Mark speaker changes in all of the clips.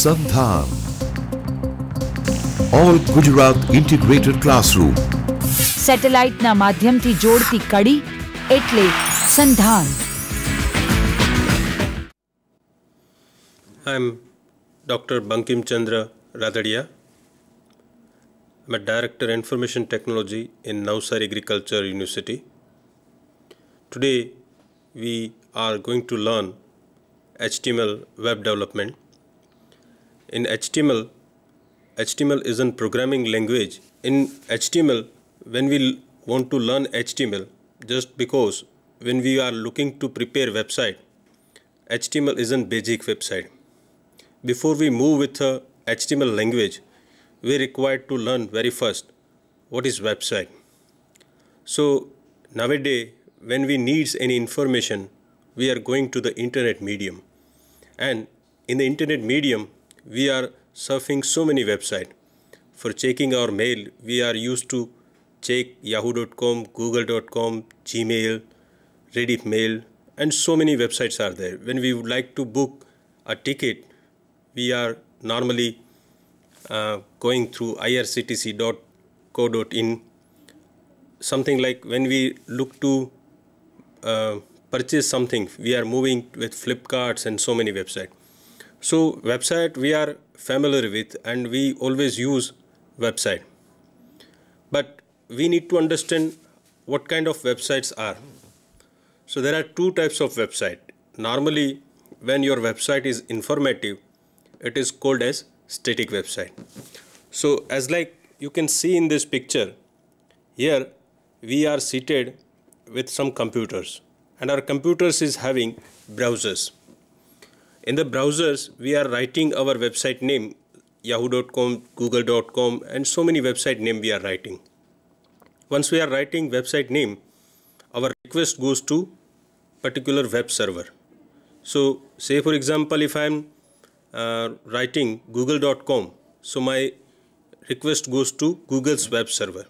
Speaker 1: Samdham. All Gujarat Integrated Classroom. સેટેલાઇટના માધ્યમથી જોડતી કડી એટલે સંધાન I am doctor Bankimchandra Radadiya I'm a Director Information Technology in Navsar Agriculture University. Today we are going to learn HTML web development. in HTML, HTML is a programming language. In HTML, when we want to learn HTML, just because when we are looking to prepare website, HTML is a basic website. Before we move with the HTML language, we required to learn very first what is website. So nowadays, when we needs any information, we are going to the internet medium. And in the internet medium, we are surfing so many websites. For checking our mail, we are used to check yahoo.com, google.com, Gmail, Rediff mail, and so many websites are there. When we would like to book a ticket, we are normally uh, going through irctc.co.in. Something like when we look to uh, purchase something, we are moving with Flipkart and so many websites. So website we are familiar with and we always use website. But we need to understand what kind of websites are. So there are two types of website. Normally when your website is informative, it is called as static website. So as like you can see in this picture, here we are seated with some computers and our computers is having browsers. In the browsers, we are writing our website name, yahoo.com, google.com and so many website name we are writing. Once we are writing website name, our request goes to particular web server. So say for example, if I am uh, writing google.com, so my request goes to Google's web server.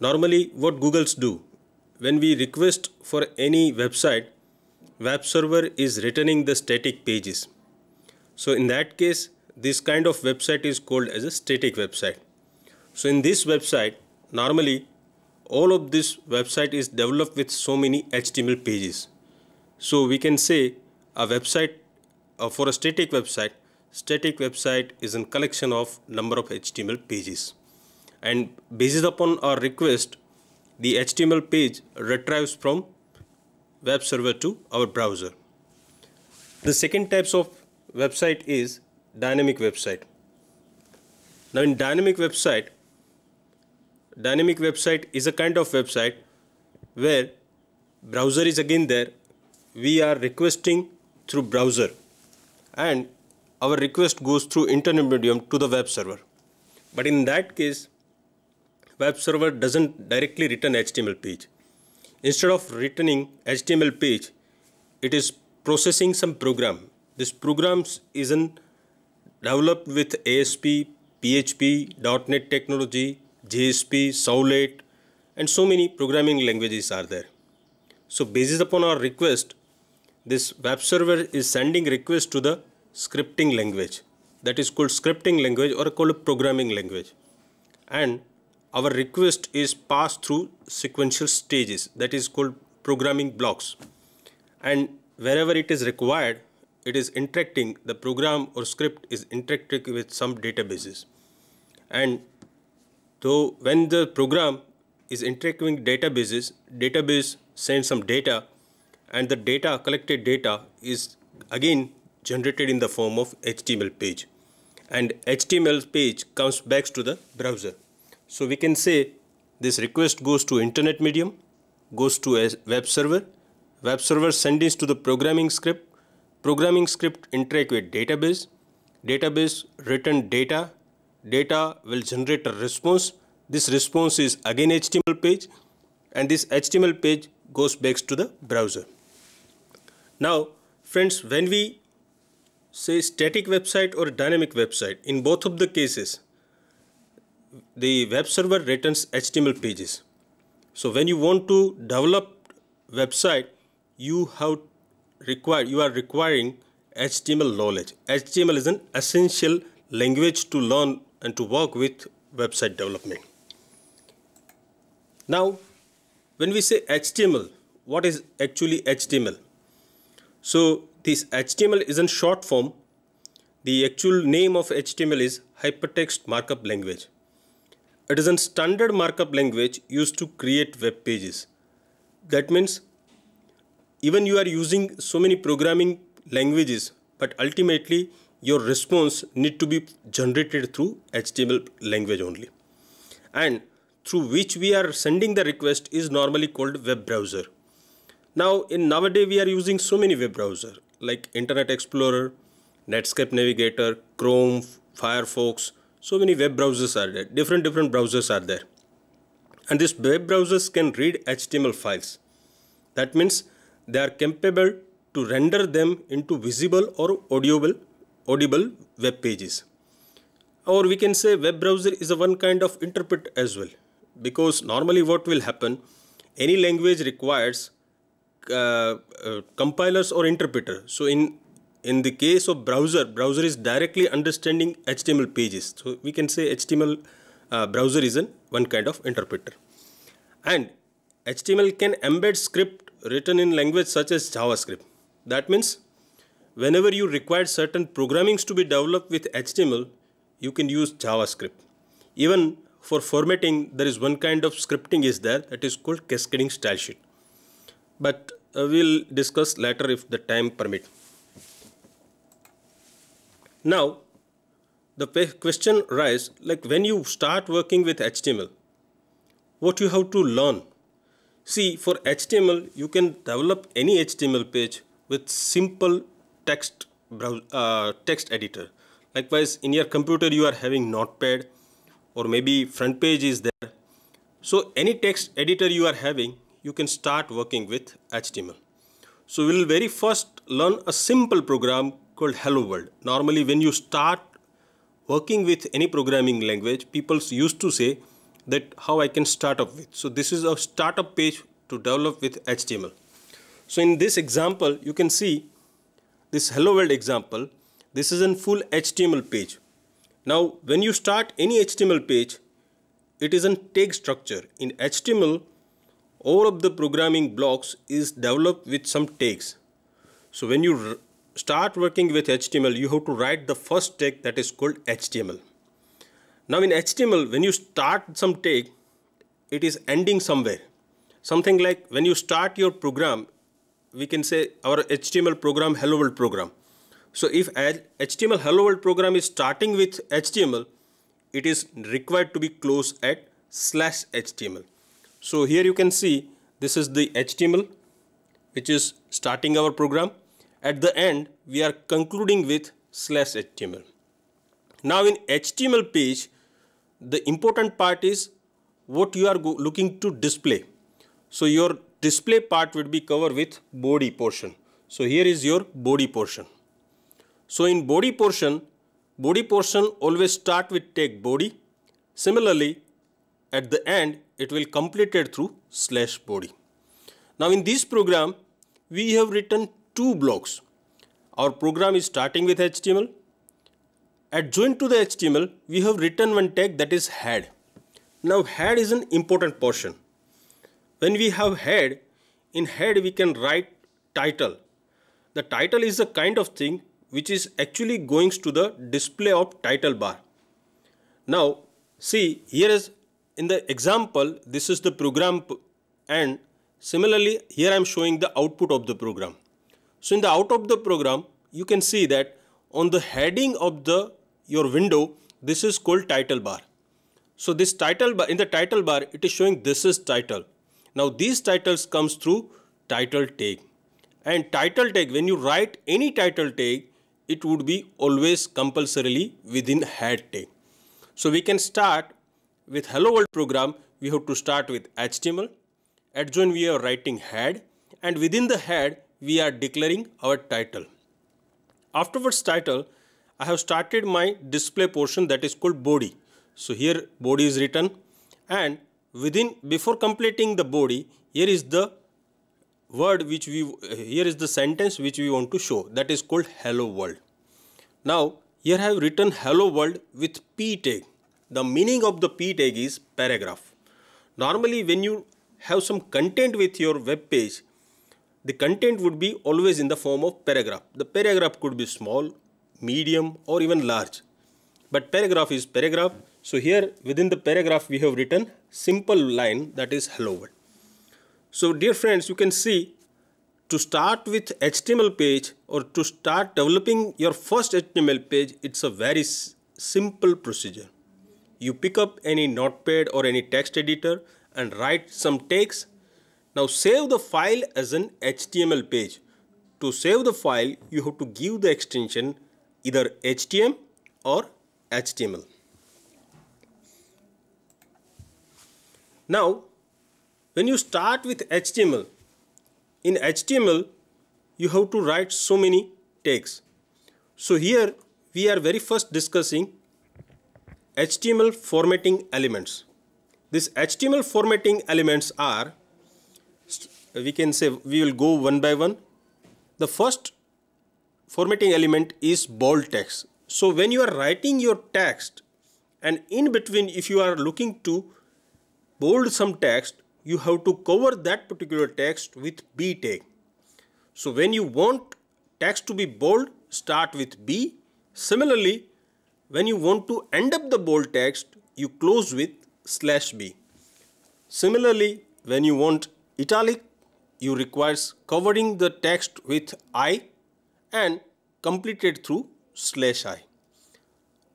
Speaker 1: Normally what Google's do, when we request for any website, web server is returning the static pages. So in that case, this kind of website is called as a static website. So in this website, normally all of this website is developed with so many HTML pages. So we can say a website uh, for a static website, static website is a collection of number of HTML pages. And based upon our request, the HTML page retrieves from web server to our browser. The second types of website is dynamic website. Now in dynamic website, dynamic website is a kind of website where browser is again there. We are requesting through browser and our request goes through internet medium to the web server. But in that case, web server doesn't directly return HTML page. Instead of returning HTML page, it is processing some program. This program is not developed with ASP, PHP, .NET technology, JSP, Saulet and so many programming languages are there. So based upon our request, this web server is sending request to the scripting language that is called scripting language or called programming language and our request is passed through sequential stages that is called programming blocks and wherever it is required it is interacting the program or script is interacting with some databases and so when the program is interacting with databases database sends some data and the data collected data is again generated in the form of html page and html page comes back to the browser so we can say this request goes to internet medium, goes to a web server, web server sends to the programming script, programming script interact with database, database return data, data will generate a response, this response is again HTML page and this HTML page goes back to the browser. Now friends when we say static website or dynamic website in both of the cases the web server returns HTML pages. So when you want to develop website, you have required you are requiring HTML knowledge. HTML is an essential language to learn and to work with website development. Now, when we say HTML, what is actually HTML? So this HTML is in short form. The actual name of HTML is Hypertext Markup Language. It is a standard markup language used to create web pages. That means even you are using so many programming languages, but ultimately your response need to be generated through HTML language only. And through which we are sending the request is normally called web browser. Now in nowadays we are using so many web browser like Internet Explorer, Netscape Navigator, Chrome, Firefox, so many web browsers are there different different browsers are there and these web browsers can read HTML files that means they are capable to render them into visible or audible audible web pages or we can say web browser is a one kind of interpret as well because normally what will happen any language requires uh, uh, compilers or interpreter so in in the case of browser, browser is directly understanding HTML pages. So we can say HTML uh, browser is an one kind of interpreter. And HTML can embed script written in language such as JavaScript. That means whenever you require certain programmings to be developed with HTML, you can use JavaScript. Even for formatting, there is one kind of scripting is there that is called cascading style sheet. But uh, we'll discuss later if the time permits. Now, the question arises like when you start working with HTML, what you have to learn? See, for HTML, you can develop any HTML page with simple text browser, uh, text editor. Likewise, in your computer, you are having Notepad or maybe front page is there. So any text editor you are having, you can start working with HTML. So we'll very first learn a simple program called hello world. Normally when you start working with any programming language, people used to say that how I can start up with. So this is a startup page to develop with HTML. So in this example, you can see this hello world example, this is a full HTML page. Now when you start any HTML page, it is a tag structure. In HTML, all of the programming blocks is developed with some tags. So when you start working with HTML, you have to write the first tag that is called HTML. Now in HTML, when you start some tag, it is ending somewhere. Something like when you start your program, we can say our HTML program, hello world program. So if HTML hello world program is starting with HTML, it is required to be closed at slash HTML. So here you can see this is the HTML which is starting our program at the end, we are concluding with slash HTML. Now in HTML page, the important part is what you are looking to display. So your display part would be covered with body portion. So here is your body portion. So in body portion, body portion always start with tag body. Similarly, at the end, it will completed through slash body. Now in this program, we have written two blocks. Our program is starting with HTML. Adjoint to the HTML, we have written one tag that is head. Now head is an important portion. When we have head, in head we can write title. The title is a kind of thing which is actually going to the display of title bar. Now see here is in the example this is the program and similarly here I am showing the output of the program. So in the out of the program, you can see that on the heading of the your window, this is called title bar. So this title bar, in the title bar, it is showing this is title. Now these titles comes through title tag. And title tag, when you write any title tag, it would be always compulsorily within head tag. So we can start with hello world program. We have to start with HTML. At join we are writing head and within the head we are declaring our title. Afterwards title, I have started my display portion that is called body. So here body is written and within before completing the body, here is the word which we here is the sentence which we want to show that is called hello world. Now here I have written hello world with p tag. The meaning of the p tag is paragraph. Normally when you have some content with your web page, the content would be always in the form of paragraph. The paragraph could be small, medium or even large. But paragraph is paragraph. So here within the paragraph we have written simple line that is hello world. So dear friends you can see to start with HTML page or to start developing your first HTML page it's a very simple procedure. You pick up any notepad or any text editor and write some text now save the file as an HTML page. To save the file, you have to give the extension either HTML or HTML. Now, when you start with HTML, in HTML, you have to write so many tags. So here, we are very first discussing HTML formatting elements. These HTML formatting elements are we can say we will go one by one. The first formatting element is bold text. So when you are writing your text and in between if you are looking to bold some text, you have to cover that particular text with B tag. So when you want text to be bold, start with B. Similarly, when you want to end up the bold text, you close with slash B. Similarly, when you want italic, you requires covering the text with i and completed through slash i.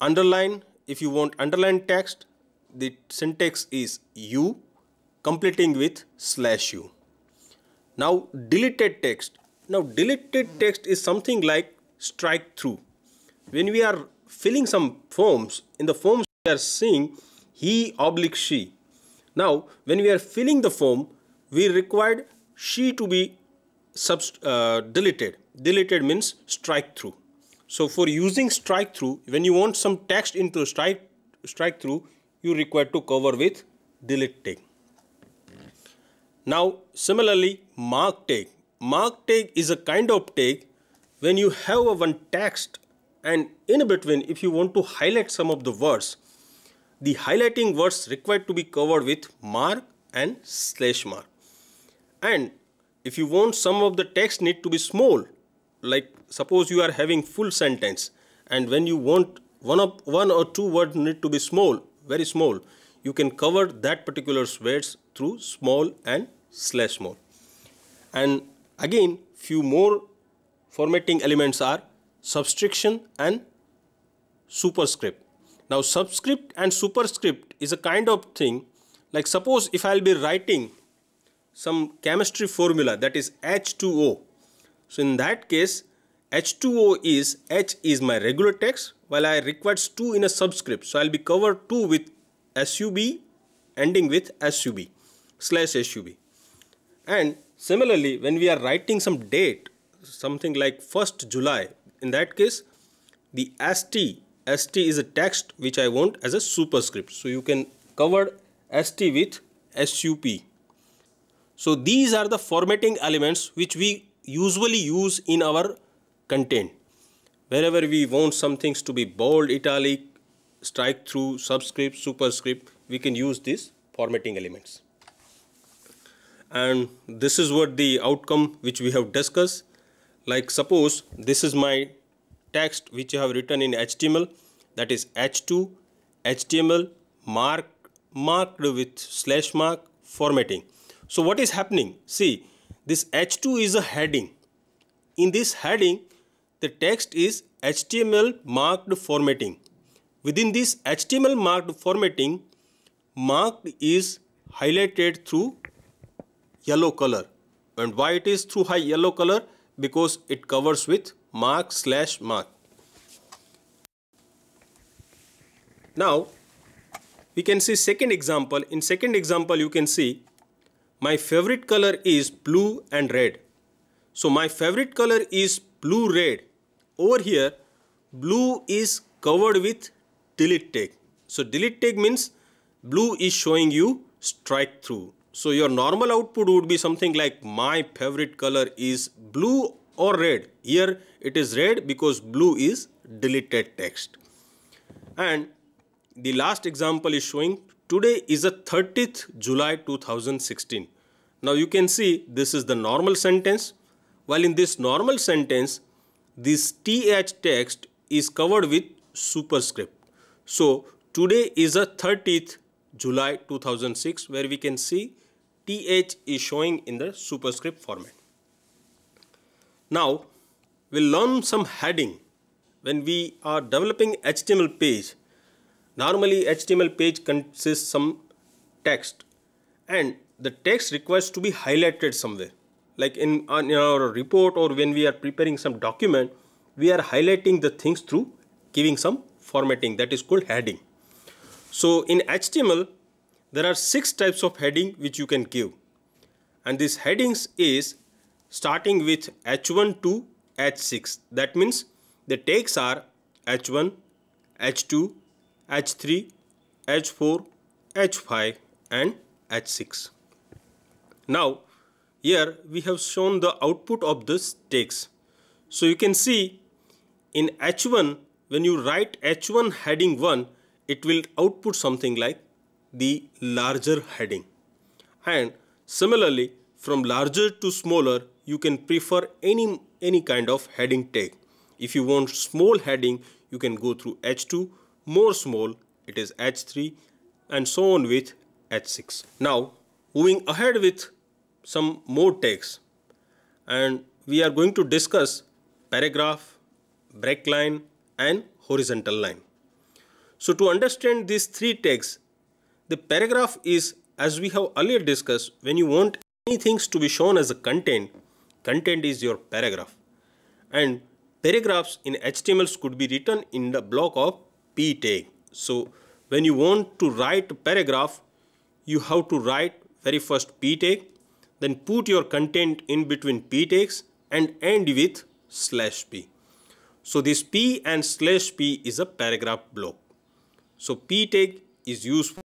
Speaker 1: Underline, if you want underline text, the syntax is u completing with slash u. Now deleted text. Now deleted text is something like strike through. When we are filling some forms, in the forms we are seeing he oblique she. Now when we are filling the form, we required she to be uh, deleted. Deleted means strike through. So for using strike through, when you want some text into strike, strike through, you require to cover with delete tag. Now similarly mark tag. Mark tag is a kind of tag when you have a one text and in between if you want to highlight some of the words, the highlighting words required to be covered with mark and slash mark and if you want some of the text need to be small like suppose you are having full sentence and when you want one of one or two words need to be small very small you can cover that particular words through small and slash small and again few more formatting elements are subtraction and superscript now subscript and superscript is a kind of thing like suppose if i'll be writing some chemistry formula that is H2O. So in that case H2O is H is my regular text while I requires 2 in a subscript. So I'll be covered 2 with SUB ending with SUB slash SUB. And similarly when we are writing some date something like 1st July in that case the ST ST is a text which I want as a superscript. So you can cover ST with SUP so these are the formatting elements which we usually use in our content. Wherever we want some things to be bold, italic, strike through, subscript, superscript, we can use these formatting elements. And this is what the outcome which we have discussed. Like suppose this is my text which I have written in HTML that is H2, HTML, mark, marked with slash mark formatting. So what is happening? See, this H2 is a heading. In this heading, the text is HTML marked formatting. Within this HTML marked formatting, marked is highlighted through yellow color. And why it is through high yellow color? Because it covers with mark slash mark. Now, we can see second example. In second example, you can see my favorite color is blue and red. So my favorite color is blue red. Over here, blue is covered with delete tag. So delete tag means blue is showing you strike through. So your normal output would be something like my favorite color is blue or red. Here it is red because blue is deleted text. And the last example is showing Today is the 30th July 2016. Now you can see this is the normal sentence. While in this normal sentence, this th text is covered with superscript. So today is the 30th July 2006 where we can see th is showing in the superscript format. Now we'll learn some heading. When we are developing HTML page, Normally HTML page consists some text and the text requires to be highlighted somewhere. Like in, in our report or when we are preparing some document, we are highlighting the things through giving some formatting that is called heading. So in HTML, there are six types of heading which you can give. And these headings is starting with H1 to H6. That means the takes are H1, H2, H3, H4, H5 and H6. Now here we have shown the output of this text. So you can see in H1 when you write H1 heading 1 it will output something like the larger heading and similarly from larger to smaller you can prefer any any kind of heading tag if you want small heading you can go through h2 more small it is H3 and so on with H6. Now moving ahead with some more tags and we are going to discuss paragraph, break line and horizontal line. So to understand these three tags, the paragraph is as we have earlier discussed when you want any things to be shown as a content, content is your paragraph and paragraphs in HTMLs could be written in the block of p tag. So when you want to write a paragraph, you have to write very first p tag, then put your content in between p tags, and end with slash p. So this p and slash p is a paragraph block. So p tag is useful.